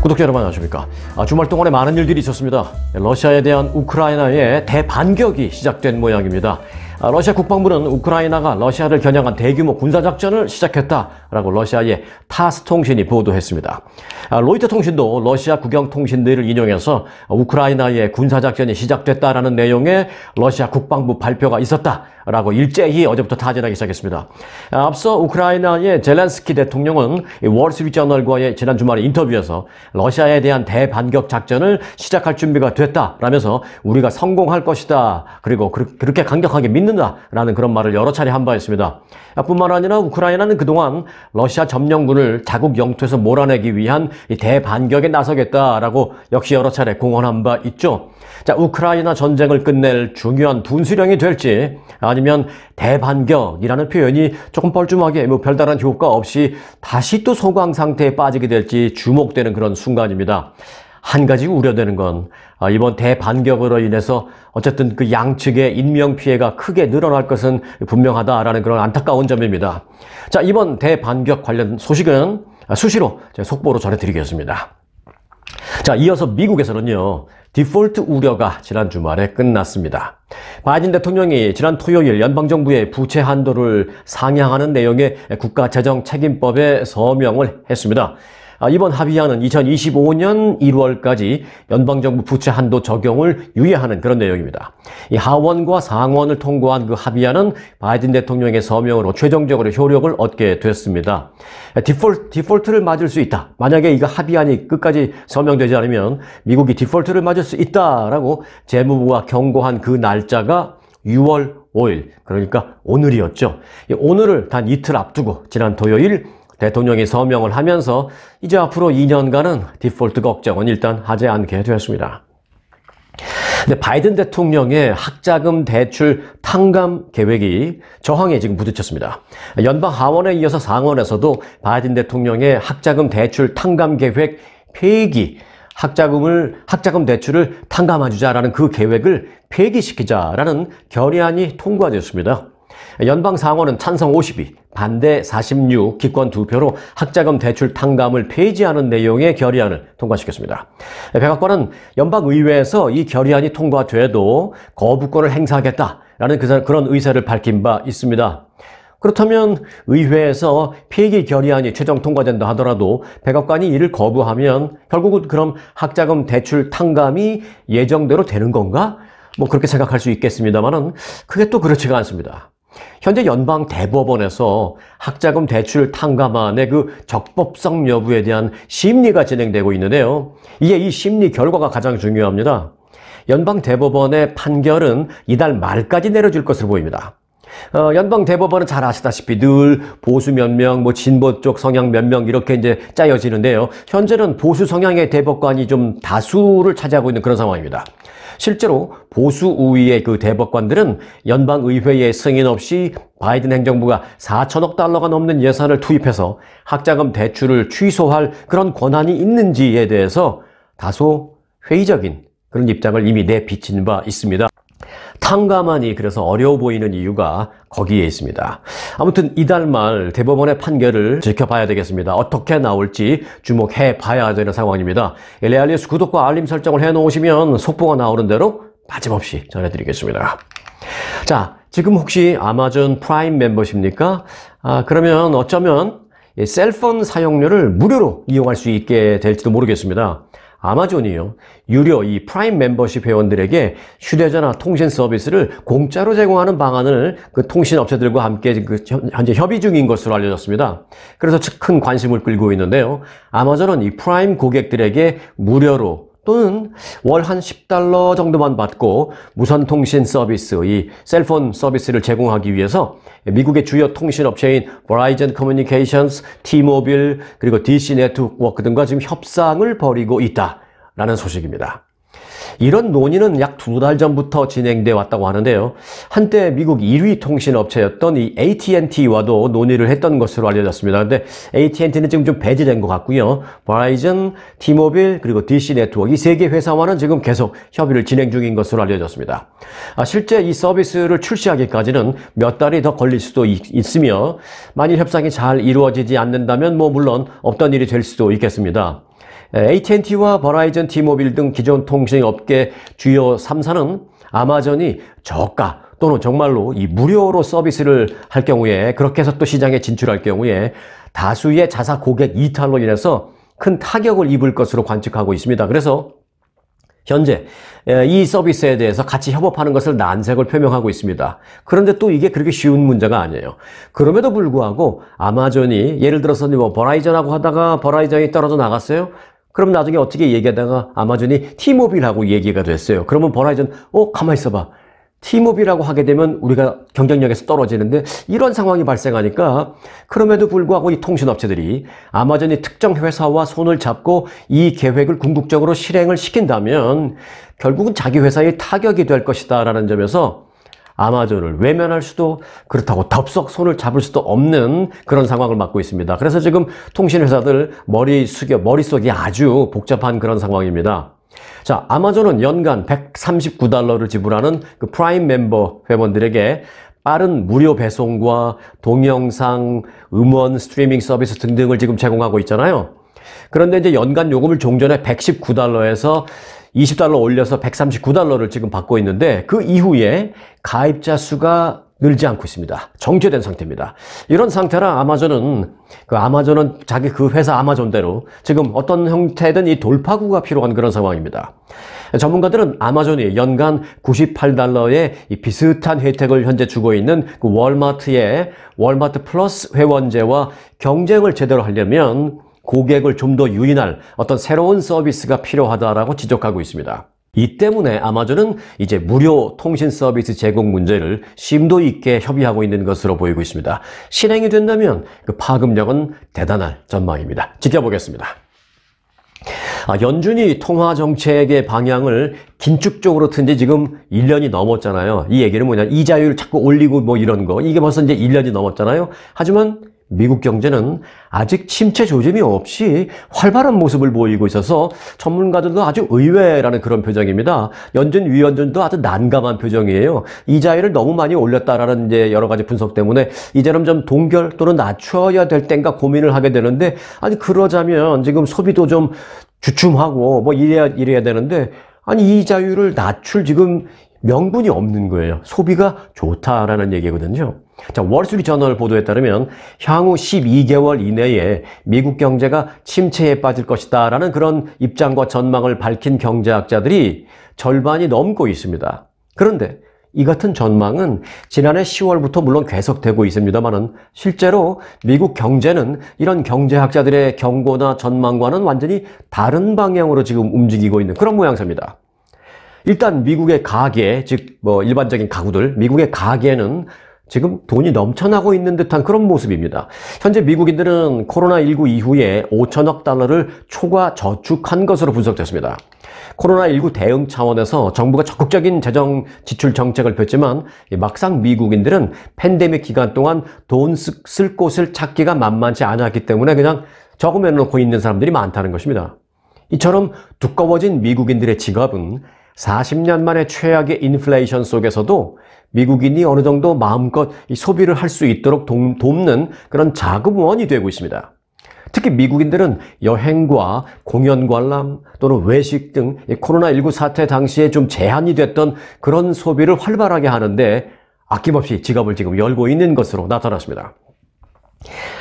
구독자 여러분 안녕하십니까 아, 주말 동안에 많은 일들이 있었습니다 러시아에 대한 우크라이나의 대반격이 시작된 모양입니다 아, 러시아 국방부는 우크라이나가 러시아를 겨냥한 대규모 군사작전을 시작했다라고 러시아의 타스 통신이 보도했습니다 아, 로이터 통신도 러시아 국영통신들을 인용해서 우크라이나의 군사작전이 시작됐다라는 내용의 러시아 국방부 발표가 있었다 라고 일제히 어제부터 타진하기 시작했습니다. 아, 앞서 우크라이나의 젤란스키 대통령은 월스트리트저널과의 지난 주말에 인터뷰에서 러시아에 대한 대반격 작전을 시작할 준비가 됐다라면서 우리가 성공할 것이다. 그리고 그렇게 강력하게 믿는다라는 그런 말을 여러 차례 한 바 있습니다. 아, 뿐만 아니라 우크라이나는 그동안 러시아 점령군을 자국 영토에서 몰아내기 위한 대반격에 나서겠다라고 역시 여러 차례 공언한 바 있죠. 자, 우크라이나 전쟁을 끝낼 중요한 분수령이 될지 아니면 대반격이라는 표현이 조금 뻘쭘하게 뭐 별다른 효과 없이 다시 또 소강 상태에 빠지게 될지 주목되는 그런 순간입니다. 한 가지 우려되는 건 아, 이번 대반격으로 인해서 어쨌든 그 양측의 인명피해가 크게 늘어날 것은 분명하다라는 그런 안타까운 점입니다. 자, 이번 대반격 관련 소식은 수시로 속보로 전해드리겠습니다. 자, 이어서 미국에서는요, 디폴트 우려가 지난 주말에 끝났습니다. 바이든 대통령이 지난 토요일 연방정부의 부채 한도를 상향하는 내용의 국가재정책임법에 서명을 했습니다. 아, 이번 합의안은 2025년 1월까지 연방정부 부채 한도 적용을 유예하는 그런 내용입니다. 이 하원과 상원을 통과한 그 합의안은 바이든 대통령의 서명으로 최종적으로 효력을 얻게 됐습니다. 디폴트, 디폴트를 맞을 수 있다. 만약에 이거 합의안이 끝까지 서명되지 않으면 미국이 디폴트를 맞을 수 있다라고 재무부가 경고한 그 날짜가 6월 5일, 그러니까 오늘이었죠. 오늘을 단 이틀 앞두고 지난 토요일 대통령이 서명을 하면서 이제 앞으로 2년간은 디폴트 걱정은 일단 하지 않게 되었습니다. 근데 바이든 대통령의 학자금 대출 탕감 계획이 저항에 지금 부딪혔습니다. 연방 하원에 이어서 상원에서도 바이든 대통령의 학자금 대출 탕감 계획 폐기 학자금을 학자금 대출을 탕감해주자라는 그 계획을 폐기시키자라는 결의안이 통과되었습니다 연방 상원은 찬성 52, 반대 46 기권 투표로 학자금 대출 탕감을 폐지하는 내용의 결의안을 통과시켰습니다. 백악관은 연방의회에서 이 결의안이 통과돼도 거부권을 행사하겠다라는 그런 의사를 밝힌 바 있습니다. 그렇다면 의회에서 폐기 결의안이 최종 통과된다 하더라도 백악관이 이를 거부하면 결국은 그럼 학자금 대출 탕감이 예정대로 되는 건가? 뭐 그렇게 생각할 수 있겠습니다만은 그게 또 그렇지가 않습니다. 현재 연방 대법원에서 학자금 대출 탕감안의 그 적법성 여부에 대한 심리가 진행되고 있는데요. 이에 이 심리 결과가 가장 중요합니다. 연방 대법원의 판결은 이달 말까지 내려질 것으로 보입니다. 어, 연방 대법원은 잘 아시다시피 늘 보수 몇 명, 뭐 진보 쪽 성향 몇 명 이렇게 이제 짜여지는데요. 현재는 보수 성향의 대법관이 좀 다수를 차지하고 있는 그런 상황입니다. 실제로 보수 우위의 그 대법관들은 연방의회의 승인 없이 바이든 행정부가 4천억 달러가 넘는 예산을 투입해서 학자금 대출을 취소할 그런 권한이 있는지에 대해서 다소 회의적인 그런 입장을 이미 내비친 바 있습니다. 탕감안이 그래서 어려워 보이는 이유가 거기에 있습니다. 아무튼 이달 말 대법원의 판결을 지켜봐야 되겠습니다. 어떻게 나올지 주목해 봐야 되는 상황입니다. 엘 레알리스 구독과 알림 설정을 해놓으시면 속보가 나오는 대로 빠짐없이 전해드리겠습니다. 자, 지금 혹시 아마존 프라임 멤버십니까? 아, 그러면 어쩌면 셀폰 사용료를 무료로 이용할 수 있게 될지도 모르겠습니다. 아마존이요. 유료 이 프라임 멤버십 회원들에게 휴대전화 통신 서비스를 공짜로 제공하는 방안을 그 통신업체들과 함께 그 현재 협의 중인 것으로 알려졌습니다. 그래서 큰 관심을 끌고 있는데요. 아마존은 이 프라임 고객들에게 무료로 또는 월 한 10달러 정도만 받고 무선통신 서비스, 이 셀폰 서비스를 제공하기 위해서 미국의 주요 통신업체인 Verizon Communications, T-Mobile, 그리고 DC 네트워크 등과 지금 협상을 벌이고 있다라는 소식입니다. 이런 논의는 약 두 달 전부터 진행돼 왔다고 하는데요. 한때 미국 1위 통신 업체였던 이 AT&T와도 논의를 했던 것으로 알려졌습니다. 근데 AT&T는 지금 좀 배제된 것 같고요. 버라이즌, 티모빌, 그리고 DC 네트워크 이세 개 회사와는 지금 계속 협의를 진행 중인 것으로 알려졌습니다. 아, 실제 이 서비스를 출시하기까지는 몇 달이 더 걸릴 수도 있, 있으며 만일 협상이 잘 이루어지지 않는다면 뭐 물론 없던 일이 될 수도 있겠습니다. AT&T와 버라이즌, 티모빌 등 기존 통신업계 주요 3사는 아마존이 저가 또는 정말로 이 무료로 서비스를 할 경우에 그렇게 해서 또 시장에 진출할 경우에 다수의 자사 고객 이탈로 인해서 큰 타격을 입을 것으로 관측하고 있습니다. 그래서 현재 이 서비스에 대해서 같이 협업하는 것을 난색을 표명하고 있습니다. 그런데 또 이게 그렇게 쉬운 문제가 아니에요. 그럼에도 불구하고 아마존이 예를 들어서 뭐 버라이전하고 하다가 버라이전이 떨어져 나갔어요. 그럼 나중에 어떻게 얘기하다가 아마존이 티모빌하고 얘기가 됐어요. 그러면 버라이전, 어, 가만 있어봐. 티모빌이라고 하게 되면 우리가 경쟁력에서 떨어지는데 이런 상황이 발생하니까 그럼에도 불구하고 이 통신업체들이 아마존이 특정 회사와 손을 잡고 이 계획을 궁극적으로 실행을 시킨다면 결국은 자기 회사에 타격이 될 것이다 라는 점에서 아마존을 외면할 수도 그렇다고 덥석 손을 잡을 수도 없는 그런 상황을 맞고 있습니다. 그래서 지금 통신회사들 머리 숙여 머릿속이 아주 복잡한 그런 상황입니다. 자, 아마존은 연간 139달러를 지불하는 그 프라임 멤버 회원들에게 빠른 무료 배송과 동영상, 음원, 스트리밍 서비스 등등을 지금 제공하고 있잖아요. 그런데 이제 연간 요금을 종전에 119달러에서 20달러 올려서 139달러를 지금 받고 있는데 그 이후에 가입자 수가 늘지 않고 있습니다. 정체된 상태입니다. 이런 상태라 아마존은 그 아마존은 자기 그 회사 아마존대로 지금 어떤 형태든 이 돌파구가 필요한 그런 상황입니다. 전문가들은 아마존이 연간 98달러의 비슷한 혜택을 현재 주고 있는 그 월마트의 월마트 플러스 회원제와 경쟁을 제대로 하려면 고객을 좀 더 유인할 어떤 새로운 서비스가 필요하다라고 지적하고 있습니다. 이 때문에 아마존은 이제 무료 통신 서비스 제공 문제를 심도 있게 협의하고 있는 것으로 보이고 있습니다. 실행이 된다면 그 파급력은 대단할 전망입니다. 지켜보겠습니다. 아, 연준이 통화 정책의 방향을 긴축적으로 튼지 지금 1년이 넘었잖아요. 이 얘기는 뭐냐 이자율 을 자꾸 올리고 뭐 이런 거 이게 벌써 이제 1년이 넘었잖아요. 하지만 미국 경제는 아직 침체 조짐이 없이 활발한 모습을 보이고 있어서 전문가들도 아주 의외라는 그런 표정입니다. 연준 위원들도 아주 난감한 표정이에요. 이자율을 너무 많이 올렸다라는 이제 여러 가지 분석 때문에 이제는 좀 동결 또는 낮춰야 될 땐가 고민을 하게 되는데 아니 그러자면 지금 소비도 좀 주춤하고 뭐 이래야 이래야 되는데 아니 이자율을 낮출 지금 명분이 없는 거예요. 소비가 좋다라는 얘기거든요. 자, 월스트리트 저널 보도에 따르면 향후 12개월 이내에 미국 경제가 침체에 빠질 것이다 라는 그런 입장과 전망을 밝힌 경제학자들이 절반이 넘고 있습니다. 그런데 이 같은 전망은 지난해 10월부터 물론 계속되고 있습니다만은 실제로 미국 경제는 이런 경제학자들의 경고나 전망과는 완전히 다른 방향으로 지금 움직이고 있는 그런 모양새입니다. 일단 미국의 가계, 즉뭐 일반적인 가구들, 미국의 가계는 지금 돈이 넘쳐나고 있는 듯한 그런 모습입니다. 현재 미국인들은 코로나19 이후에 5천억 달러를 초과 저축한 것으로 분석됐습니다. 코로나19 대응 차원에서 정부가 적극적인 재정 지출 정책을 폈지만 막상 미국인들은 팬데믹 기간 동안 돈 쓸 곳을 찾기가 만만치 않았기 때문에 그냥 저금해 놓고 있는 사람들이 많다는 것입니다. 이처럼 두꺼워진 미국인들의 직업은 40년 만에 최악의 인플레이션 속에서도 미국인이 어느 정도 마음껏 소비를 할 수 있도록 돕는 그런 자금원이 되고 있습니다. 특히 미국인들은 여행과 공연 관람 또는 외식 등 코로나19 사태 당시에 좀 제한이 됐던 그런 소비를 활발하게 하는데 아낌없이 지갑을 지금 열고 있는 것으로 나타났습니다.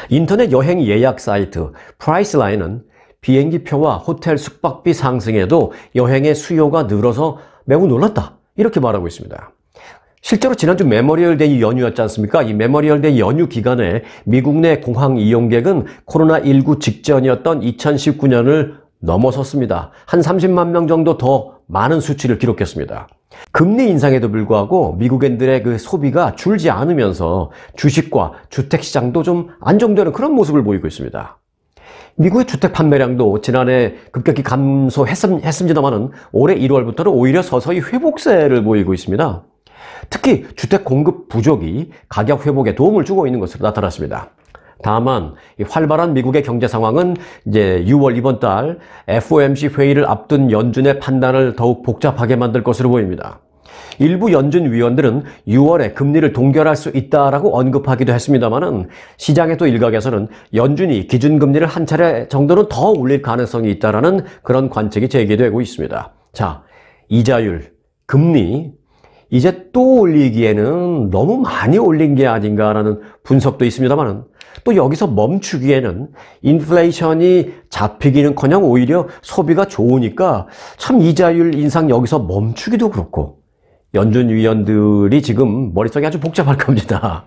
인터넷 여행 예약 사이트 프라이스라인은 비행기 표와 호텔 숙박비 상승에도 여행의 수요가 늘어서 매우 놀랐다. 이렇게 말하고 있습니다. 실제로 지난주 메모리얼 데이 연휴였지 않습니까? 이 메모리얼 데이 연휴 기간에 미국 내 공항 이용객은 코로나19 직전이었던 2019년을 넘어섰습니다. 한 30만 명 정도 더 많은 수치를 기록했습니다. 금리 인상에도 불구하고 미국인들의 그 소비가 줄지 않으면서 주식과 주택시장도 좀 안정되는 그런 모습을 보이고 있습니다. 미국의 주택 판매량도 지난해 급격히 감소했습니다만 올해 1월부터는 오히려 서서히 회복세를 보이고 있습니다. 특히 주택 공급 부족이 가격 회복에 도움을 주고 있는 것으로 나타났습니다. 다만 활발한 미국의 경제 상황은 이제 6월 이번 달 FOMC 회의를 앞둔 연준의 판단을 더욱 복잡하게 만들 것으로 보입니다. 일부 연준 위원들은 6월에 금리를 동결할 수 있다라고 언급하기도 했습니다만은 시장의 또 일각에서는 연준이 기준금리를 한 차례 정도는 더 올릴 가능성이 있다라는 그런 관측이 제기되고 있습니다. 자, 이자율, 금리, 이제 또 올리기에는 너무 많이 올린 게 아닌가라는 분석도 있습니다만 또 여기서 멈추기에는 인플레이션이 잡히기는커녕 오히려 소비가 좋으니까 참 이자율 인상 여기서 멈추기도 그렇고 연준 위원들이 지금 머릿속이 아주 복잡할 겁니다.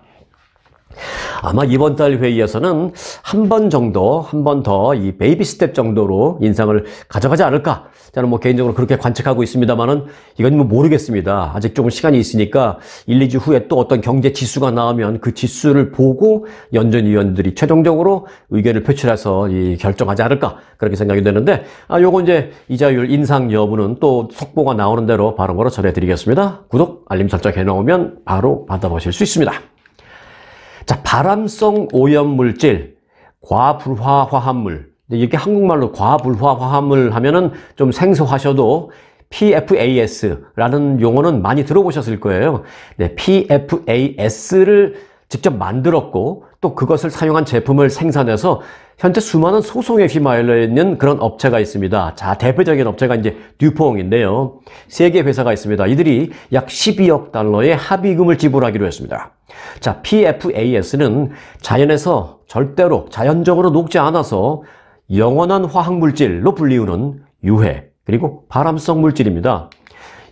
아마 이번 달 회의에서는 한 번 정도, 한 번 더 이 베이비 스텝 정도로 인상을 가져가지 않을까. 저는 뭐 개인적으로 그렇게 관측하고 있습니다만은 이건 뭐 모르겠습니다. 아직 조금 시간이 있으니까 1, 2주 후에 또 어떤 경제 지수가 나오면 그 지수를 보고 연준 위원들이 최종적으로 의견을 표출해서 이 결정하지 않을까. 그렇게 생각이 되는데, 아, 요거 이제 이자율 인상 여부는 또 속보가 나오는 대로 바로바로 전해드리겠습니다. 구독, 알림 설정 해놓으면 바로 받아보실 수 있습니다. 자, 발암성 오염물질, 과불화화합물. 이렇게 한국말로 과불화화합물 하면은 좀 생소하셔도 PFAS라는 용어는 많이 들어보셨을 거예요. 네, PFAS를 직접 만들었고 또 그것을 사용한 제품을 생산해서 현재 수많은 소송에 휘말려 있는 그런 업체가 있습니다. 자, 대표적인 업체가 이제 듀퐁인데요. 세개 회사가 있습니다. 이들이 약 12억 달러의 합의금을 지불하기로 했습니다. 자, PFAS는 자연에서 절대로 자연적으로 녹지 않아서 영원한 화학물질로 불리우는 유해, 그리고 발암성 물질입니다.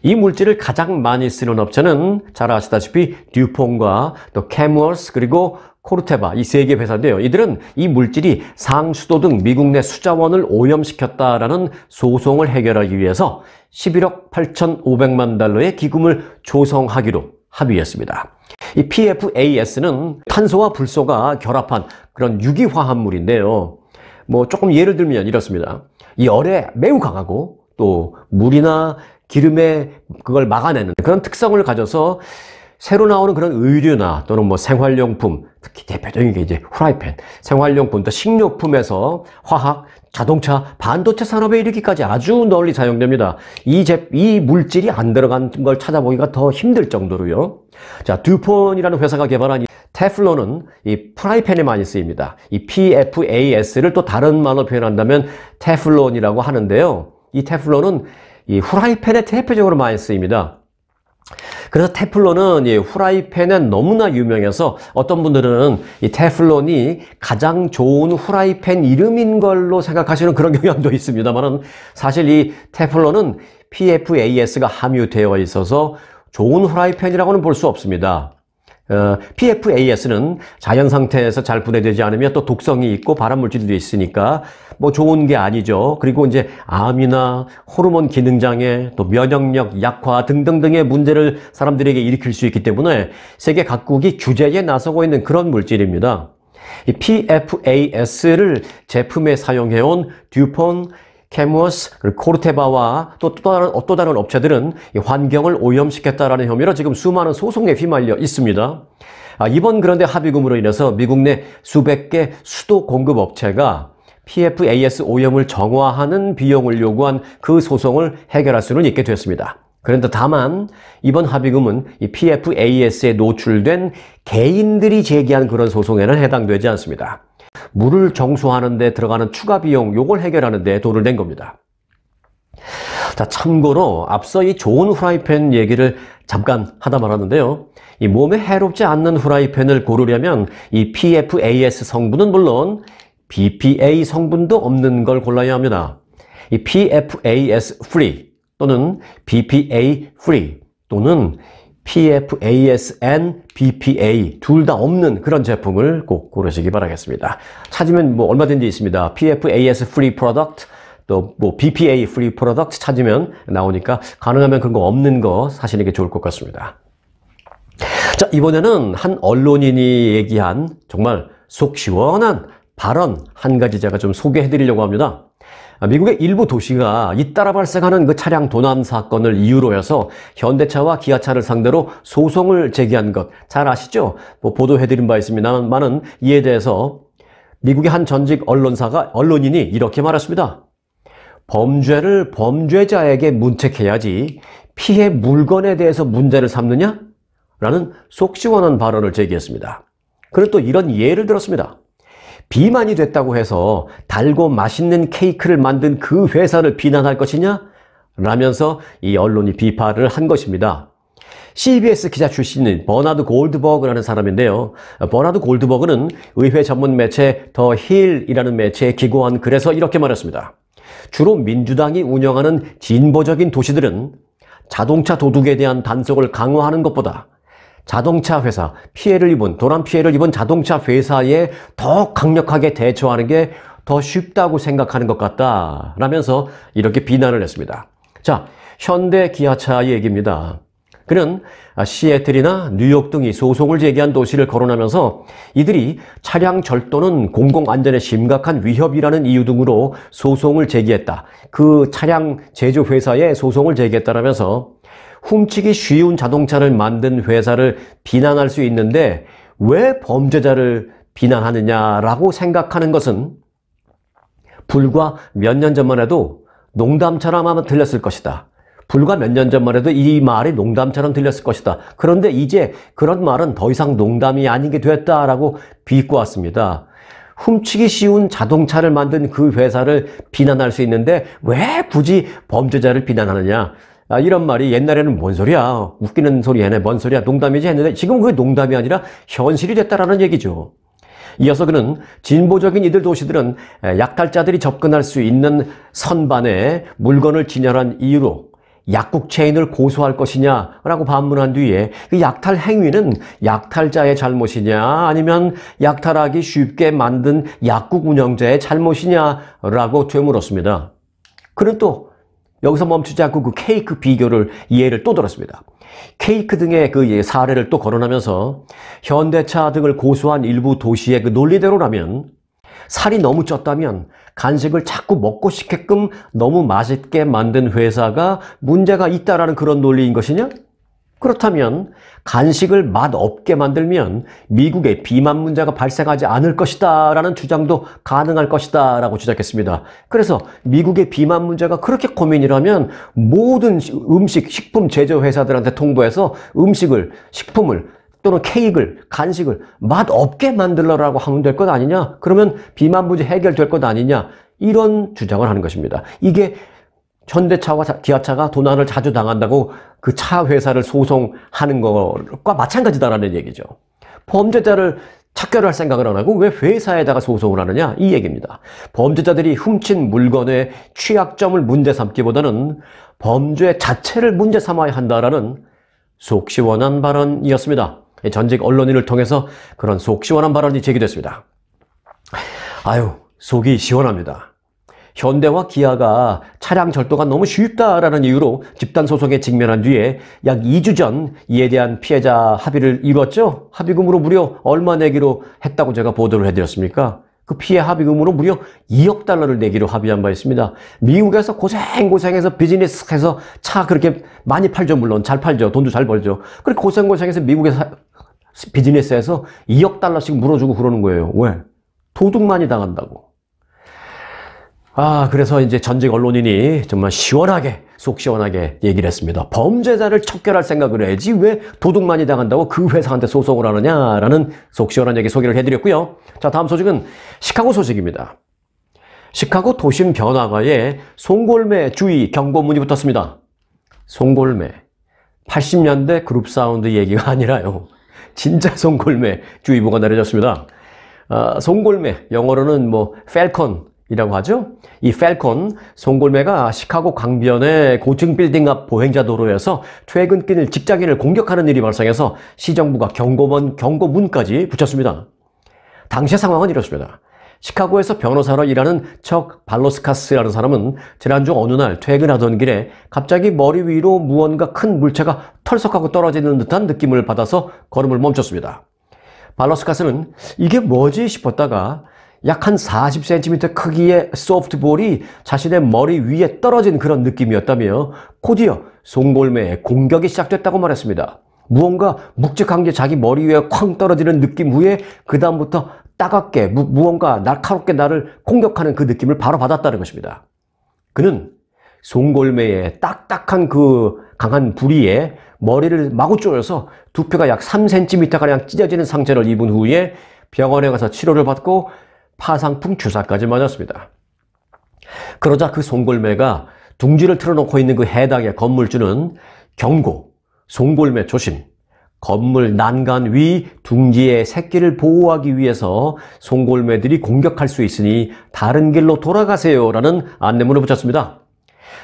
이 물질을 가장 많이 쓰는 업체는 잘 아시다시피 듀폰과 또 캐머스 그리고 코르테바 이 세 개 회사인데요. 이들은 이 물질이 상수도 등 미국 내 수자원을 오염시켰다라는 소송을 해결하기 위해서 11억 8,500만 달러의 기금을 조성하기로 합의했습니다. 이 PFAS는 탄소와 불소가 결합한 그런 유기화합물인데요. 뭐 조금 예를 들면 이렇습니다. 열에 매우 강하고 또 물이나 기름에 그걸 막아내는 그런 특성을 가져서 새로 나오는 그런 의류나 또는 뭐 생활용품, 특히 대표적인 게 이제 후라이팬, 생활용 분들, 식료품에서 화학, 자동차, 반도체 산업에 이르기까지 아주 널리 사용됩니다. 이, 제, 이 물질이 안 들어간 걸 찾아보기가 더 힘들 정도로요. 자, 듀폰이라는 회사가 개발한 이 테플론은 이 프라이팬에 많이 쓰입니다. 이 PFAS를 또 다른 말로 표현한다면 테플론이라고 하는데요. 이 테플론은 이 후라이팬에 대표적으로 많이 쓰입니다. 그래서 테플론은 이 후라이팬에 너무나 유명해서 어떤 분들은 이 테플론이 가장 좋은 후라이팬 이름인 걸로 생각하시는 그런 경향도 있습니다만은 사실 이 테플론은 PFAS가 함유되어 있어서 좋은 후라이팬이라고는 볼 수 없습니다. 어, PFAS는 자연 상태에서 잘 분해되지 않으면 또 독성이 있고 발암물질도 있으니까 뭐 좋은 게 아니죠. 그리고 이제 암이나 호르몬 기능장애, 또 면역력 약화 등등등의 문제를 사람들에게 일으킬 수 있기 때문에 세계 각국이 규제에 나서고 있는 그런 물질입니다. 이 PFAS를 제품에 사용해온 듀폰 케무스, 코르테바와 또, 또 다른, 어, 또 다른 업체들은 환경을 오염시켰다는 혐의로 지금 수많은 소송에 휘말려 있습니다. 아, 이번 그런데 합의금으로 인해서 미국 내 수백 개 수도 공급 업체가 PFAS 오염을 정화하는 비용을 요구한 그 소송을 해결할 수는 있게 되었습니다 그런데 다만 이번 합의금은 이 PFAS에 노출된 개인들이 제기한 그런 소송에는 해당되지 않습니다. 물을 정수하는 데 들어가는 추가 비용 요걸 해결하는 데 돈을 낸 겁니다. 자, 참고로 앞서 이 좋은 후라이팬 얘기를 잠깐 하다 말았는데요. 이 몸에 해롭지 않는 후라이팬을 고르려면 이 PFAS 성분은 물론 BPA 성분도 없는 걸 골라야 합니다. 이 PFAS free 또는 BPA free 또는 PFASN, BPA 둘 다 없는 그런 제품을 꼭 고르시기 바라겠습니다. 찾으면 뭐 얼마든지 있습니다. PFAS free product 또 뭐 BPA free product 찾으면 나오니까 가능하면 그런 거 없는 거 사시는 게 좋을 것 같습니다. 자, 이번에는 한 언론인이 얘기한 정말 속 시원한 발언 한 가지 제가 좀 소개해 드리려고 합니다. 아, 미국의 일부 도시가 잇따라 발생하는 그 차량 도난 사건을 이유로 해서 현대차와 기아차를 상대로 소송을 제기한 것 잘 아시죠? 뭐 보도해드린 바 있습니다만은 이에 대해서 미국의 한 전직 언론사가 언론인이 이렇게 말했습니다. 범죄를 범죄자에게 문책해야지 피해 물건에 대해서 문제를 삼느냐? 라는 속 시원한 발언을 제기했습니다. 그리고 또 이런 예를 들었습니다. 비만이 됐다고 해서 달고 맛있는 케이크를 만든 그 회사를 비난할 것이냐? 라면서 이 언론이 비판을 한 것입니다. CBS 기자 출신인 버나드 골드버그라는 사람인데요. 버나드 골드버그는 의회 전문 매체 더 힐이라는 매체에 기고한 글에서 이렇게 말했습니다. 주로 민주당이 운영하는 진보적인 도시들은 자동차 도둑에 대한 단속을 강화하는 것보다 자동차 회사, 피해를 입은, 도난 피해를 입은 자동차 회사에 더 강력하게 대처하는 게 더 쉽다고 생각하는 것 같다. 라면서 이렇게 비난을 했습니다. 자, 현대 기아차 얘기입니다. 그는 시애틀이나 뉴욕 등이 소송을 제기한 도시를 거론하면서 이들이 차량 절도는 공공안전에 심각한 위협이라는 이유 등으로 소송을 제기했다. 그 차량 제조회사에 소송을 제기했다라면서 훔치기 쉬운 자동차를 만든 회사를 비난할 수 있는데 왜 범죄자를 비난하느냐라고 생각하는 것은 불과 몇 년 전만 해도 농담처럼 아마 들렸을 것이다. 불과 몇 년 전만 해도 이 말이 농담처럼 들렸을 것이다. 그런데 이제 그런 말은 더 이상 농담이 아닌 게 됐다라고 비꼬았습니다. 훔치기 쉬운 자동차를 만든 그 회사를 비난할 수 있는데 왜 굳이 범죄자를 비난하느냐? 아, 이런 말이 옛날에는 뭔 소리야 웃기는 소리 해네 뭔 소리야 농담이지 했는데 지금 은 그게 농담이 아니라 현실이 됐다라는 얘기죠 이어서 그는 진보적인 이들 도시들은 약탈자들이 접근할 수 있는 선반에 물건을 진열한 이유로 약국 체인을 고소할 것이냐라고 반문한 뒤에 그 약탈 행위는 약탈자의 잘못이냐 아니면 약탈하기 쉽게 만든 약국 운영자의 잘못이냐라고 되물었습니다. 그는 또 여기서 멈추지 않고 그 케이크 비교를 이해를또 들었습니다. 케이크 등의 그 예, 사례를 또 거론하면서 현대차 등을 고수한 일부 도시의 그 논리대로라면 살이 너무 쪘다면 간식을 자꾸 먹고 싶게끔 너무 맛있게 만든 회사가 문제가 있다라는 그런 논리인 것이냐? 그렇다면 간식을 맛없게 만들면 미국의 비만 문제가 발생하지 않을 것이다 라는 주장도 가능할 것이다 라고 주장했습니다. 그래서 미국의 비만 문제가 그렇게 고민이라면 모든 음식, 식품 제조 회사들한테 통보해서 음식을, 식품을 또는 케이크를, 간식을 맛없게 만들러라고 하면 될 것 아니냐? 그러면 비만 문제 해결될 것 아니냐? 이런 주장을 하는 것입니다. 이게 현대차와 기아차가 도난을 자주 당한다고 그 차 회사를 소송하는 것과 마찬가지다라는 얘기죠. 범죄자를 착결할 생각을 안 하고 왜 회사에다가 소송을 하느냐 이 얘기입니다. 범죄자들이 훔친 물건의 취약점을 문제 삼기보다는 범죄 자체를 문제 삼아야 한다라는 속시원한 발언이었습니다. 전직 언론인을 통해서 그런 속시원한 발언이 제기됐습니다. 아유 속이 시원합니다. 현대와 기아가 차량 절도가 너무 쉽다라는 이유로 집단 소송에 직면한 뒤에 약 2주 전 이에 대한 피해자 합의를 이뤘죠. 합의금으로 무려 얼마 내기로 했다고 제가 보도를 해드렸습니까? 그 피해 합의금으로 무려 2억 달러를 내기로 합의한 바 있습니다. 미국에서 고생고생해서 비즈니스 해서 차 그렇게 많이 팔죠. 물론 잘 팔죠. 돈도 잘 벌죠. 그리고 고생고생해서 미국에서 비즈니스에서 2억 달러씩 물어주고 그러는 거예요. 왜? 도둑 많이 당한다고. 아, 그래서 이제 전직 언론인이 정말 시원하게, 속 시원하게 얘기를 했습니다. 범죄자를 척결할 생각을 해야지 왜 도둑만이 당한다고 그 회사한테 소송을 하느냐라는 속 시원한 얘기 소개를 해드렸고요. 자, 다음 소식은 시카고 소식입니다. 시카고 도심 변화가에 송골매 주의 경고문이 붙었습니다. 송골매. 80년대 그룹 사운드 얘기가 아니라요. 진짜 송골매 주의보가 내려졌습니다. 아, 송골매, 영어로는 뭐, 펠컨, 이라고 하죠. 이 펠콘, 송골매가 시카고 강변의 고층 빌딩 앞 보행자 도로에서 퇴근길 직장인을 공격하는 일이 발생해서 시정부가 경고문, 경고문까지 붙였습니다. 당시 상황은 이렇습니다. 시카고에서 변호사로 일하는 척 발로스카스라는 사람은 지난주 어느 날 퇴근하던 길에 갑자기 머리 위로 무언가 큰 물체가 털썩하고 떨어지는 듯한 느낌을 받아서 걸음을 멈췄습니다. 발로스카스는 이게 뭐지 싶었다가 약한 40cm 크기의 소프트볼이 자신의 머리 위에 떨어진 그런 느낌이었다며 곧이어 송골매의 공격이 시작됐다고 말했습니다. 무언가 묵직한 게 자기 머리 위에 쾅 떨어지는 느낌 후에 그 다음부터 따갑게 무, 언가 날카롭게 나를 공격하는 그 느낌을 바로 받았다는 것입니다. 그는 송골매의 딱딱한 그 강한 부리에 머리를 마구 쪼여서 두피가 약 3cm가량 찢어지는 상처를 입은 후에 병원에 가서 치료를 받고 파상풍 주사까지 맞았습니다. 그러자 그 송골매가 둥지를 틀어놓고 있는 그 해당의 건물주는 경고, 송골매 조심, 건물 난간 위 둥지의 새끼를 보호하기 위해서 송골매들이 공격할 수 있으니 다른 길로 돌아가세요라는 안내문을 붙였습니다.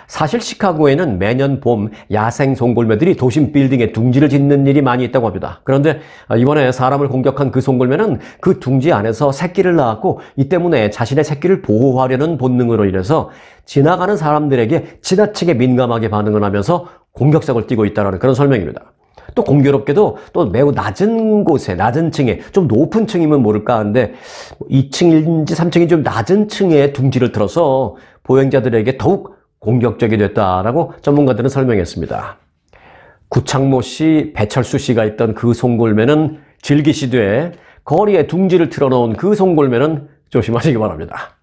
사실 시카고에는 매년 봄 야생 송골매들이 도심 빌딩에 둥지를 짓는 일이 많이 있다고 합니다. 그런데 어, 이번에 사람을 공격한 그 송골매는 그 둥지 안에서 새끼를 낳았고 이 때문에 자신의 새끼를 보호하려는 본능으로 인해서 지나가는 사람들에게 지나치게 민감하게 반응을 하면서 공격성을 띠고 있다는 그런 설명입니다. 또 공교롭게도 또 매우 낮은 곳에 낮은 층에 좀 높은 층이면 모를까 하는데 2층인지 뭐 3층이 좀 낮은 층에 둥지를 틀어서 보행자들에게 더욱 공격적이 됐다라고 전문가들은 설명했습니다. 구창모 씨, 배철수 씨가 있던 그 송골매는 질기 시대에 거리에 둥지를 틀어놓은 그 송골매는 조심하시기 바랍니다.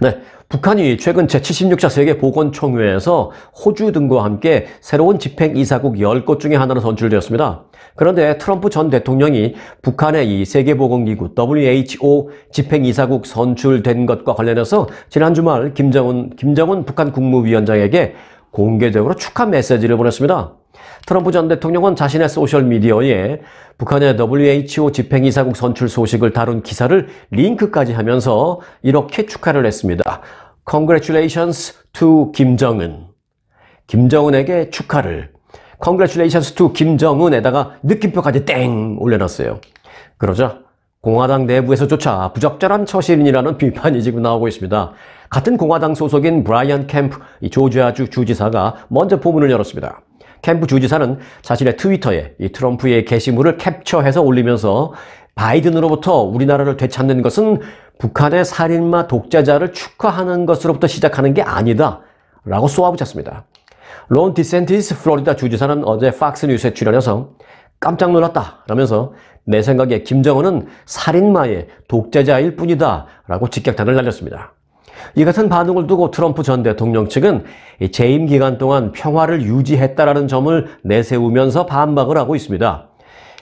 네, 북한이 최근 제76차 세계보건총회에서 호주 등과 함께 새로운 집행이사국 10곳 중에 하나로 선출되었습니다. 그런데 트럼프 전 대통령이 북한의 이 세계보건기구 WHO 집행이사국 선출된 것과 관련해서 지난 주말 김정은, 김정은 북한 국무위원장에게 공개적으로 축하 메시지를 보냈습니다. 트럼프 전 대통령은 자신의 소셜미디어에 북한의 WHO 집행이사국 선출 소식을 다룬 기사를 링크까지 하면서 이렇게 축하를 했습니다. Congratulations to 김정은. 김정은에게 축하를. Congratulations to 김정은에다가 느낌표까지 땡 올려놨어요. 그러자 공화당 내부에서조차 부적절한 처신이라는 비판이 지금 나오고 있습니다. 같은 공화당 소속인 브라이언 캠프 조지아주 주지사가 먼저 포문을 열었습니다. 캠프 주지사는 자신의 트위터에 이 트럼프의 게시물을 캡처해서 올리면서 바이든으로부터 우리나라를 되찾는 것은 북한의 살인마 독재자를 축하하는 것으로부터 시작하는 게 아니다 라고 쏘아붙였습니다. 론 디센티스 플로리다 주지사는 어제 팍스 뉴스에 출연해서 깜짝 놀랐다 라면서 내 생각에 김정은은 살인마의 독재자일 뿐이다 라고 직격탄을 날렸습니다. 이 같은 반응을 두고 트럼프 전 대통령 측은 재임 기간 동안 평화를 유지했다라는 점을 내세우면서 반박을 하고 있습니다.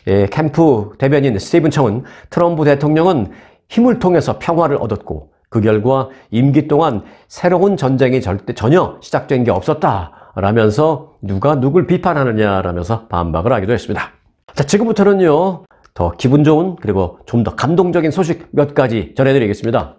예, 캠프 대변인 스티븐 청은 트럼프 대통령은 힘을 통해서 평화를 얻었고 그 결과 임기 동안 새로운 전쟁이 절대 전혀 시작된 게 없었다 라면서 누가 누굴 비판하느냐라면서 반박을 하기도 했습니다. 자 지금부터는요 더 기분 좋은 그리고 좀 더 감동적인 소식 몇 가지 전해드리겠습니다.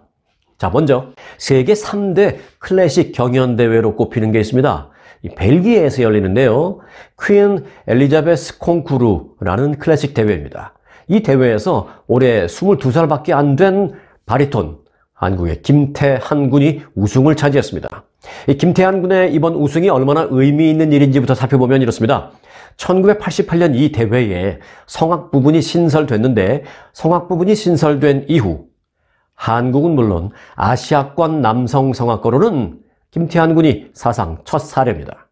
자, 먼저 세계 3대 클래식 경연대회로 꼽히는 게 있습니다. 벨기에에서 열리는데요. 퀸 엘리자베스 콩쿠르라는 클래식 대회입니다. 이 대회에서 올해 22살밖에 안 된 바리톤, 한국의 김태한 군이 우승을 차지했습니다. 이 김태한 군의 이번 우승이 얼마나 의미 있는 일인지부터 살펴보면 이렇습니다. 1988년 이 대회에 성악 부분이 신설됐는데 성악 부분이 신설된 이후 한국은 물론 아시아권 남성 성악가로는 김태한 군이 사상 첫 사례입니다.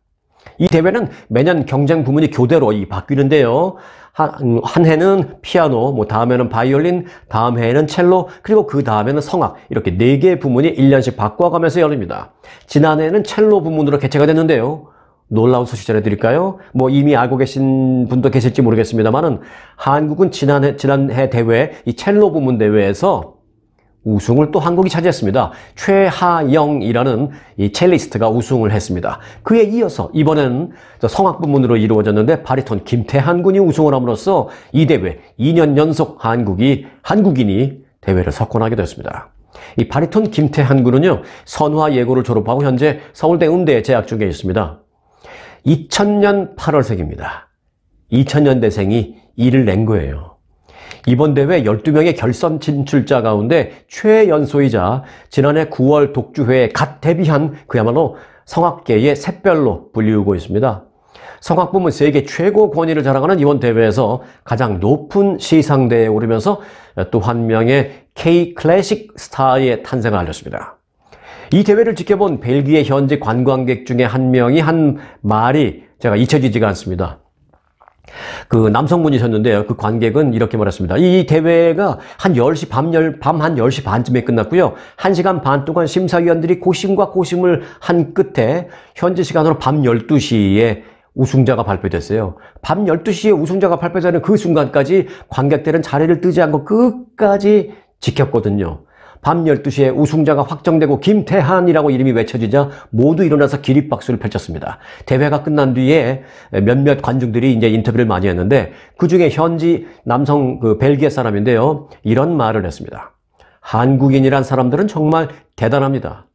이 대회는 매년 경쟁 부문이 교대로 바뀌는데요. 한, 한 해는 피아노, 뭐 다음에는 바이올린, 다음 해에는 첼로, 그리고 그 다음에는 성악 이렇게 네 개의 부문이 1년씩 바꿔가면서 열립니다. 지난해에는 첼로 부문으로 개최가 됐는데요. 놀라운 소식 전해드릴까요? 뭐 이미 알고 계신 분도 계실지 모르겠습니다만은 한국은 지난해 지난해 대회 이 첼로 부문 대회에서 우승을 또 한국이 차지했습니다. 최하영이라는 이 첼리스트가 우승을 했습니다. 그에 이어서 이번엔 성악 부문으로 이루어졌는데 바리톤 김태한 군이 우승을 함으로써 이 대회 2년 연속 한국이 한국인이 대회를 석권하게 되었습니다. 이 바리톤 김태한 군은요 선화 예고를 졸업하고 현재 서울대 음대에 재학 중에 있습니다. 2000년 8월생입니다. 2000년대생이 이를 낸 거예요. 이번 대회 12명의 결선 진출자 가운데 최연소이자 지난해 9월 독주회에 갓 데뷔한 그야말로 성악계의 샛별로 불리우고 있습니다. 성악 부문 세계 최고 권위를 자랑하는 이번 대회에서 가장 높은 시상대에 오르면서 또 한 명의 K 클래식 스타의 탄생을 알렸습니다. 이 대회를 지켜본 벨기에 현지 관광객 중에 한 명이 한 말이 제가 잊혀지지가 않습니다. 그 남성분이셨는데요. 그 관객은 이렇게 말했습니다. 이 대회가 한 10시 밤, 10, 밤한 10시 반쯤에 끝났고요. 1시간 반 동안 심사위원들이 고심과 고심을 한 끝에 현지 시간으로 밤 12시에 우승자가 발표됐어요. 밤 12시에 우승자가 발표되는 그 순간까지 관객들은 자리를 뜨지 않고 끝까지 지켰거든요. 밤 12시에 우승자가 확정되고 김태한이라고 이름이 외쳐지자 모두 일어나서 기립박수를 펼쳤습니다. 대회가 끝난 뒤에 몇몇 관중들이 이제 인터뷰를 많이 했는데 그중에 현지 남성 그 벨기에 사람인데요. 이런 말을 했습니다. 한국인이란 사람들은 정말 대단합니다.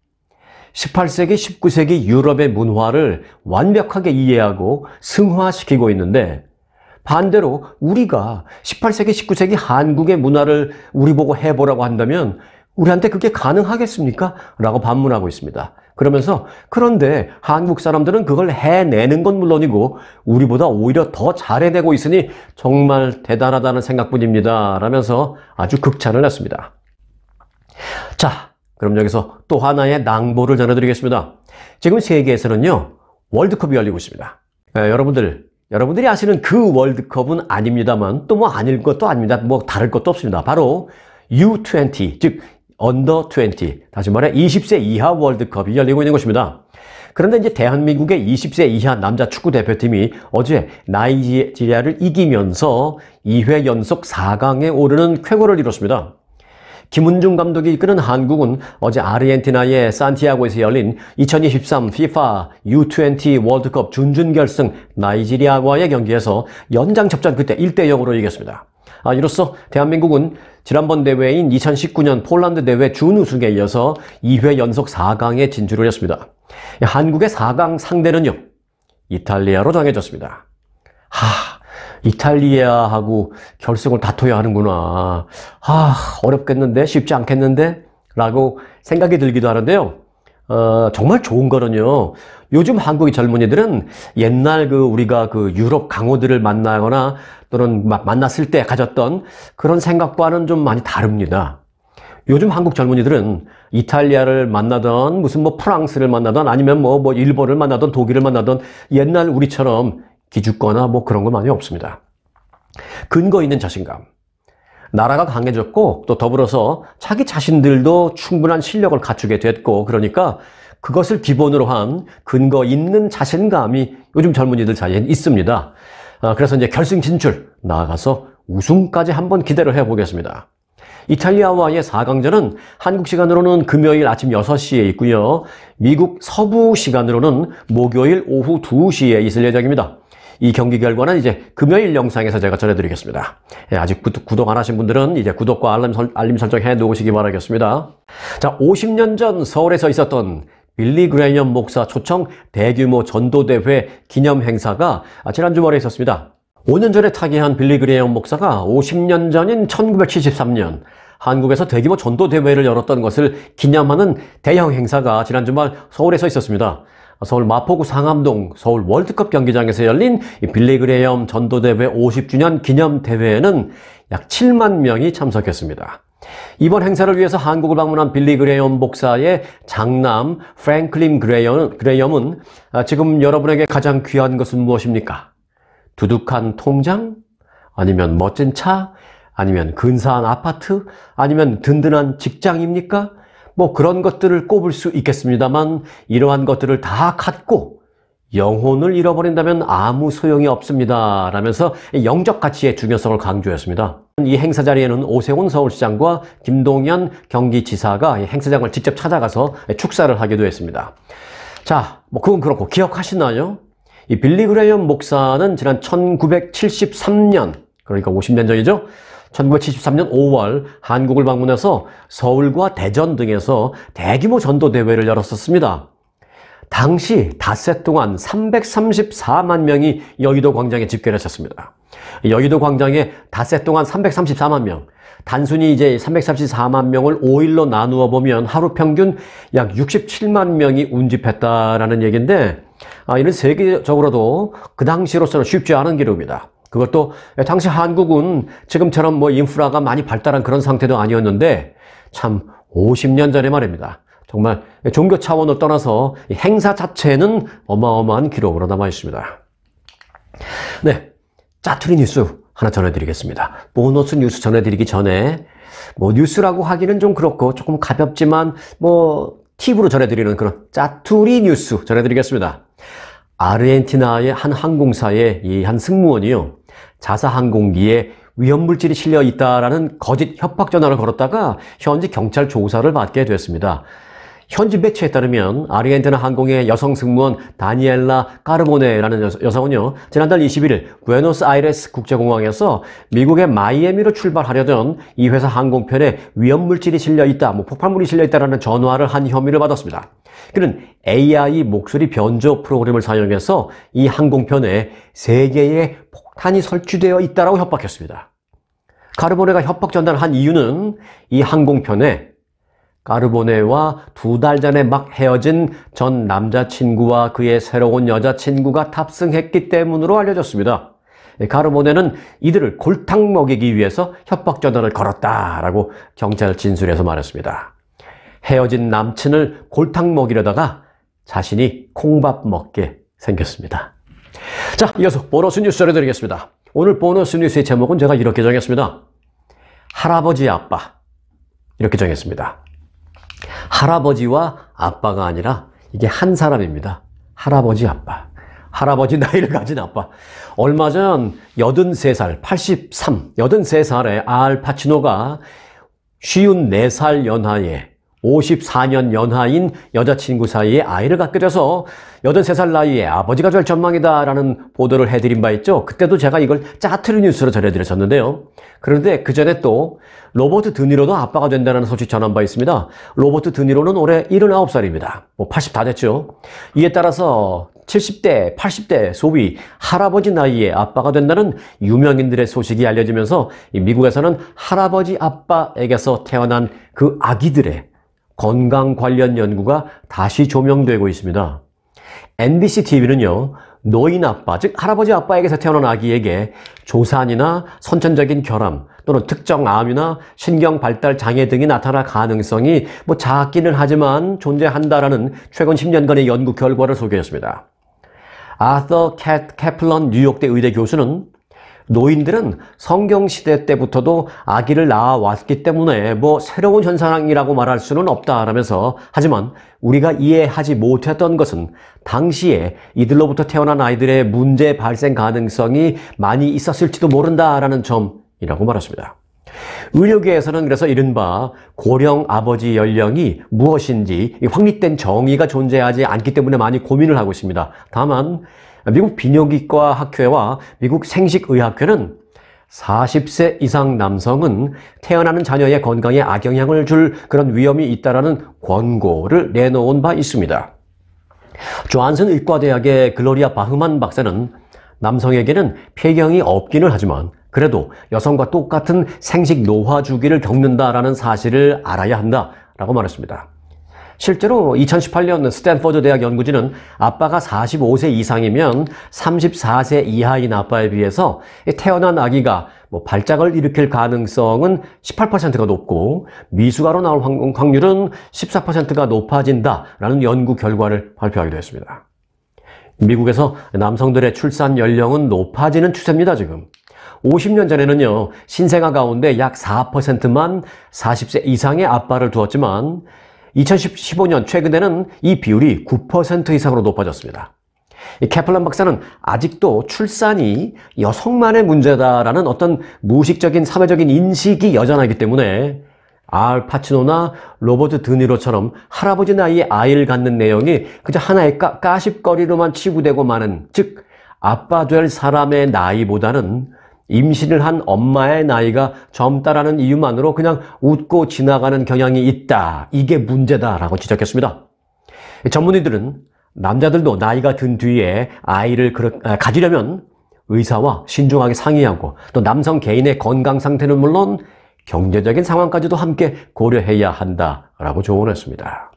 18세기, 19세기 유럽의 문화를 완벽하게 이해하고 승화시키고 있는데 반대로 우리가 18세기, 19세기 한국의 문화를 우리 보고 해보라고 한다면 우리한테 그게 가능하겠습니까? 라고 반문하고 있습니다. 그러면서 그런데 한국 사람들은 그걸 해내는 건 물론이고 우리보다 오히려 더 잘해내고 있으니 정말 대단하다는 생각뿐입니다. 라면서 아주 극찬을 했습니다. 자, 그럼 여기서 또 하나의 낭보를 전해드리겠습니다. 지금 세계에서는요, 월드컵이 열리고 있습니다. 네, 여러분들, 여러분들이 아시는 그 월드컵은 아닙니다만 또 뭐 아닐 것도 아닙니다. 뭐 다를 것도 없습니다. 바로 U20, 즉 언더 20, 다시 말해 20세 이하 월드컵이 열리고 있는 것입니다. 그런데 이제 대한민국의 20세 이하 남자 축구 대표팀이 어제 나이지리아를 이기면서 2회 연속 4강에 오르는 쾌거를 이뤘습니다. 김은중 감독이 이끄는 한국은 어제 아르헨티나의 산티아고에서 열린 2023 FIFA U20 월드컵 준준결승 나이지리아와의 경기에서 연장 접전 그때 1대 0으로 이겼습니다. 아, 이로써 대한민국은 지난번 대회인 2019년 폴란드 대회 준우승에 이어서 2회 연속 4강에 진출을 했습니다. 한국의 4강 상대는요. 이탈리아로 정해졌습니다. 하, 이탈리아하고 결승을 다퉈야 하는구나. 하, 어렵겠는데? 쉽지 않겠는데? 라고 생각이 들기도 하는데요. 어, 정말 좋은 거는요. 요즘 한국의 젊은이들은 옛날 그 우리가 그 유럽 강호들을 만나거나 또는 만났을 때 가졌던 그런 생각과는 좀 많이 다릅니다. 요즘 한국 젊은이들은 이탈리아를 만나던 무슨 뭐 프랑스를 만나던 아니면 뭐, 뭐 일본을 만나던 독일을 만나던 옛날 우리처럼 기죽거나 뭐 그런 거 많이 없습니다. 근거 있는 자신감. 나라가 강해졌고 또 더불어서 자기 자신들도 충분한 실력을 갖추게 됐고 그러니까 그것을 기본으로 한 근거 있는 자신감이 요즘 젊은이들 사이에 있습니다. 아, 그래서 이제 결승 진출, 나아가서 우승까지 한번 기대를 해보겠습니다. 이탈리아와의 4강전은 한국 시간으로는 금요일 아침 6시에 있고요. 미국 서부 시간으로는 목요일 오후 2시에 있을 예정입니다. 이 경기 결과는 이제 금요일 영상에서 제가 전해드리겠습니다. 예, 아직 구독 안 하신 분들은 이제 구독과 알림, 설, 알림 설정 해놓으시기 바라겠습니다. 자, 50년 전 서울에서 있었던 빌리 그레이엄 목사 초청 대규모 전도대회 기념 행사가 지난 주말에 있었습니다. 5년 전에 타계한 빌리 그레이엄 목사가 50년 전인 1973년 한국에서 대규모 전도대회를 열었던 것을 기념하는 대형 행사가 지난 주말 서울에서 있었습니다. 서울 마포구 상암동 서울 월드컵 경기장에서 열린 빌리 그레이엄 전도대회 50주년 기념대회에는 약 7만 명이 참석했습니다. 이번 행사를 위해서 한국을 방문한 빌리 그레이엄 목사의 장남 프랭클린 그레이엄, 은 아, 지금 여러분에게 가장 귀한 것은 무엇입니까? 두둑한 통장? 아니면 멋진 차? 아니면 근사한 아파트? 아니면 든든한 직장입니까? 뭐 그런 것들을 꼽을 수 있겠습니다만 이러한 것들을 다 갖고 영혼을 잃어버린다면 아무 소용이 없습니다. 라면서 영적 가치의 중요성을 강조했습니다. 이 행사 자리에는 오세훈 서울시장과 김동연 경기지사가 행사장을 직접 찾아가서 축사를 하기도 했습니다. 자, 뭐 그건 그렇고 기억하시나요? 이 빌리 그레이엄 목사는 지난 1973년, 그러니까 50년 전이죠? 1973년 5월 한국을 방문해서 서울과 대전 등에서 대규모 전도대회를 열었었습니다. 당시 닷새 동안 334만 명이 여의도 광장에 집결 했었습니다. 여의도 광장에 닷새 동안 334만 명, 단순히 이제 334만 명을 5일로 나누어 보면 하루 평균 약 67만 명이 운집했다라는 얘기인데 아, 이는 세계적으로도 그 당시로서는 쉽지 않은 기록입니다. 그것도 당시 한국은 지금처럼 뭐 인프라가 많이 발달한 그런 상태도 아니었는데 참 50년 전에 말입니다. 정말 종교 차원을 떠나서 행사 자체는 어마어마한 기록으로 남아 있습니다. 네, 짜투리 뉴스 하나 전해드리겠습니다. 보너스 뉴스 전해드리기 전에 뭐 뉴스라고 하기는 좀 그렇고 조금 가볍지만 뭐 팁으로 전해드리는 그런 짜투리 뉴스 전해드리겠습니다. 아르헨티나의 한 항공사의 이한 승무원이요. 자사 항공기에 위험물질이 실려 있다라는 거짓 협박 전화를 걸었다가 현지 경찰 조사를 받게 되었습니다 현지 매체에 따르면 아르헨티나 항공의 여성 승무원 다니엘라 까르모네라는 여성은요. 지난달 21일 구에노스아이레스 국제공항에서 미국의 마이애미로 출발하려던 이 회사 항공편에 위험물질이 실려있다, 뭐 폭발물이 실려있다라는 전화를 한 혐의를 받았습니다. 그는 AI 목소리 변조 프로그램을 사용해서 이 항공편에 세개의 폭탄이 설치되어 있다고 협박했습니다. 카르보네가 협박 전달을 한 이유는 이 항공편에 까르보네와 두 달 전에 막 헤어진 전 남자친구와 그의 새로운 여자친구가 탑승했기 때문으로 알려졌습니다. 예, 가르보네는 이들을 골탕 먹이기 위해서 협박전화를 걸었다라고 경찰 진술에서 말했습니다. 헤어진 남친을 골탕 먹이려다가 자신이 콩밥 먹게 생겼습니다. 자, 이어서 보너스 뉴스 전해드리겠습니다. 오늘 보너스 뉴스의 제목은 제가 이렇게 정했습니다. 할아버지 아빠 이렇게 정했습니다. 할아버지와 아빠가 아니라 이게 한 사람입니다. 할아버지 아빠. 할아버지 나이를 가진 아빠. 얼마 전 83살, 83, 83살의 알 파치노가 54살 연하에 54년 연하인 여자친구 사이에 아이를 갖게 돼서 83살 나이에 아버지가 될 전망이다라는 보도를 해드린 바 있죠. 그때도 제가 이걸 짜투리 뉴스로 전해드렸었는데요. 그런데 그 전에 또 로버트 드니로도 아빠가 된다는 소식 전한 바 있습니다. 로버트 드니로는 올해 79살입니다. 뭐80 다 됐죠. 이에 따라서 70대, 80대 소위 할아버지 나이에 아빠가 된다는 유명인들의 소식이 알려지면서 미국에서는 할아버지 아빠에게서 태어난 그 아기들의 건강 관련 연구가 다시 조명되고 있습니다. NBC TV는요, 노인 아빠, 즉 할아버지 아빠에게서 태어난 아기에게 조산이나 선천적인 결함 또는 특정 암이나 신경 발달 장애 등이 나타날 가능성이 뭐 작기는 하지만 존재한다라는 최근 10년간의 연구 결과를 소개했습니다. 아서 캣 캐플런 뉴욕대 의대 교수는 노인들은 성경시대 때부터도 아기를 낳아왔기 때문에 뭐 새로운 현상이라고 말할 수는 없다라면서 하지만 우리가 이해하지 못했던 것은 당시에 이들로부터 태어난 아이들의 문제 발생 가능성이 많이 있었을지도 모른다라는 점이라고 말했습니다. 의료계에서는 그래서 이른바 고령 아버지 연령이 무엇인지 확립된 정의가 존재하지 않기 때문에 많이 고민을 하고 있습니다. 다만 미국 비뇨기과 학회와 미국 생식의학회는 40세 이상 남성은 태어나는 자녀의 건강에 악영향을 줄 그런 위험이 있다라는 권고를 내놓은 바 있습니다. 조한슨 의과대학의 글로리아 바흐만 박사는 남성에게는 폐경이 없기는 하지만 그래도 여성과 똑같은 생식 노화 주기를 겪는다라는 사실을 알아야 한다라고 말했습니다. 실제로 2018년 스탠퍼드 대학 연구진은 아빠가 45세 이상이면 34세 이하인 아빠에 비해서 태어난 아기가 뭐 발작을 일으킬 가능성은 18%가 높고 미숙아로 나올 확률은 14%가 높아진다라는 연구 결과를 발표하기도 했습니다. 미국에서 남성들의 출산 연령은 높아지는 추세입니다, 지금. 50년 전에는요, 신생아 가운데 약 4%만 40세 이상의 아빠를 두었지만 2015년 최근에는 이 비율이 9% 이상으로 높아졌습니다. 케플란 박사는 아직도 출산이 여성만의 문제다라는 어떤 무식적인 의 사회적인 인식이 여전하기 때문에 알 파치노나 로버트 드니로처럼 할아버지 나이에 아이를 갖는 내용이 그저 하나의 까, 까십거리로만 치부되고 마는 즉 아빠 될 사람의 나이보다는 임신을 한 엄마의 나이가 젊다라는 이유만으로 그냥 웃고 지나가는 경향이 있다. 이게 문제다라고 지적했습니다. 전문의들은 남자들도 나이가 든 뒤에 아이를 아, 가지려면 의사와 신중하게 상의하고 또 남성 개인의 건강 상태는 물론 경제적인 상황까지도 함께 고려해야 한다라고 조언했습니다.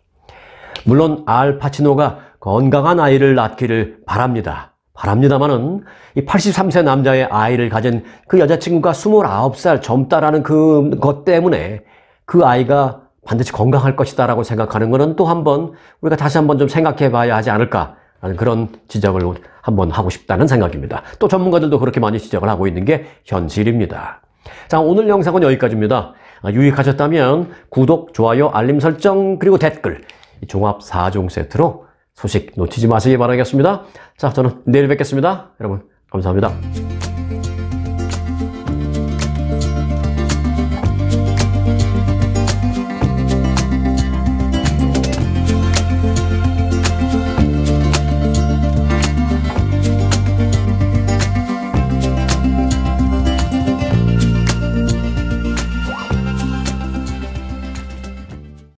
물론 알파치노가 건강한 아이를 낳기를 바랍니다. 바랍니다만은 이 83세 남자의 아이를 가진 그 여자친구가 29살 젊다라는 그 것 때문에 그 아이가 반드시 건강할 것이다라고 생각하는 것은 또 한번 우리가 다시 한 번 좀 생각해 봐야 하지 않을까라는 그런 지적을 한번 하고 싶다는 생각입니다. 또 전문가들도 그렇게 많이 지적을 하고 있는 게 현실입니다. 자, 오늘 영상은 여기까지입니다. 아, 유익하셨다면 구독, 좋아요, 알림 설정, 그리고 댓글, 종합 4종 세트로 소식 놓치지 마시기 바라겠습니다. 자, 저는 내일 뵙겠습니다. 여러분, 감사합니다.